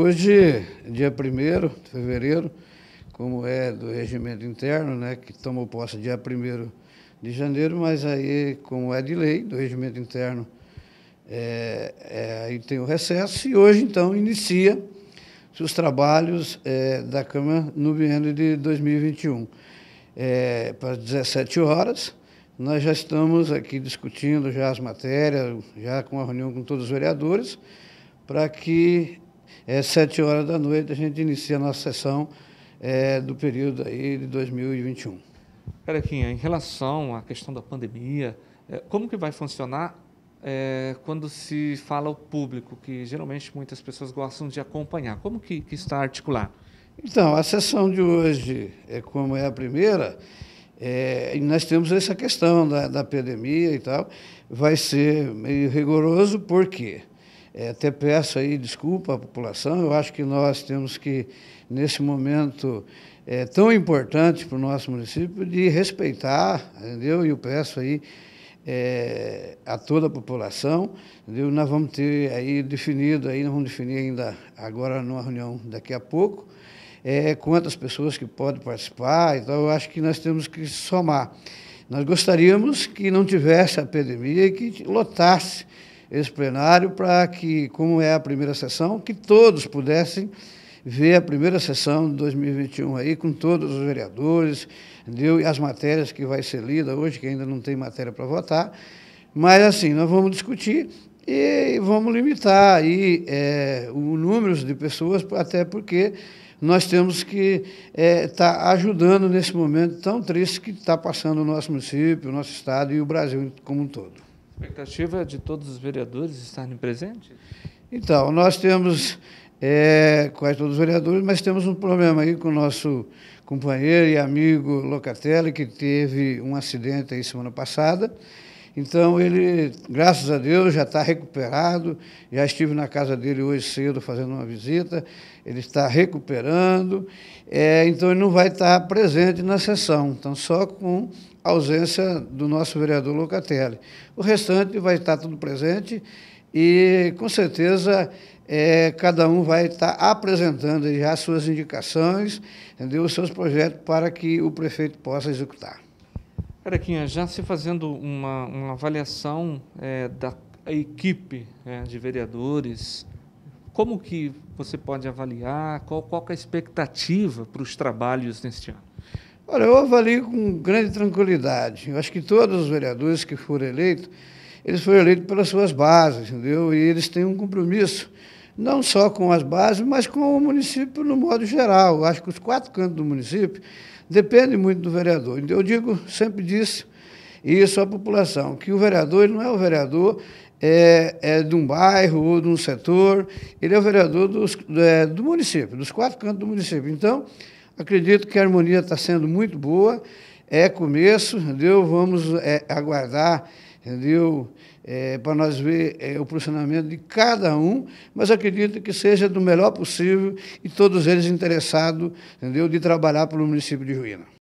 Hoje, dia 1 de fevereiro, como é do regimento interno, né, que tomou posse dia 1 de janeiro, mas aí, como é de lei do regimento interno, é, é, aí tem o recesso e hoje, então, inicia os trabalhos é, da Câmara no biênio de 2021. É, para 17 horas, nós já estamos aqui discutindo já as matérias, já com a reunião com todos os vereadores, para que é, sete horas da noite, a gente inicia a nossa sessão é, do período aí de 2021. Carequinha, em relação à questão da pandemia, é, como que vai funcionar é, quando se fala ao público, que geralmente muitas pessoas gostam de acompanhar? Como que, que está articulado? Então, a sessão de hoje, é como é a primeira, é, nós temos essa questão da, da pandemia e tal, vai ser meio rigoroso, por quê? É, até peço aí desculpa à população, eu acho que nós temos que, nesse momento é, tão importante para o nosso município, de respeitar, entendeu? E eu peço aí é, a toda a população. Entendeu? Nós vamos ter aí definido, aí nós vamos definir ainda agora numa reunião daqui a pouco, é, quantas pessoas que podem participar. Então, eu acho que nós temos que somar. Nós gostaríamos que não tivesse a pandemia e que lotasse esse plenário para que, como é a primeira sessão, que todos pudessem ver a primeira sessão de 2021 aí com todos os vereadores, entendeu? E as matérias que vai ser lida hoje, que ainda não tem matéria para votar. Mas assim, nós vamos discutir e vamos limitar aí é, o número de pessoas, até porque nós temos que estar é, tá ajudando nesse momento tão triste que está passando o nosso município, o nosso estado e o Brasil como um todo expectativa de todos os vereadores estarem presentes? Então, nós temos é, quase todos os vereadores, mas temos um problema aí com o nosso companheiro e amigo Locatelli, que teve um acidente aí semana passada. Então ele, graças a Deus, já está recuperado. Já estive na casa dele hoje cedo fazendo uma visita. Ele está recuperando. É, então ele não vai estar tá presente na sessão. Então só com a ausência do nosso vereador Locatelli. O restante vai estar tá tudo presente e com certeza é, cada um vai estar tá apresentando já as suas indicações, entendeu? os seus projetos para que o prefeito possa executar. Carequinha, já se fazendo uma, uma avaliação é, da equipe é, de vereadores, como que você pode avaliar? Qual, qual é a expectativa para os trabalhos neste ano? Olha, eu avalio com grande tranquilidade. Eu acho que todos os vereadores que foram eleitos, eles foram eleitos pelas suas bases, entendeu? E eles têm um compromisso não só com as bases, mas com o município no modo geral. Eu acho que os quatro cantos do município dependem muito do vereador. Então, eu digo, sempre disse, e isso à população, que o vereador ele não é o vereador é, é, de um bairro ou de um setor, ele é o vereador dos, é, do município, dos quatro cantos do município. Então, acredito que a harmonia está sendo muito boa, é começo, deu, vamos é, aguardar entendeu? É, para nós ver é, o posicionamento de cada um, mas acredito que seja do melhor possível e todos eles interessados, entendeu? De trabalhar pelo município de Juína.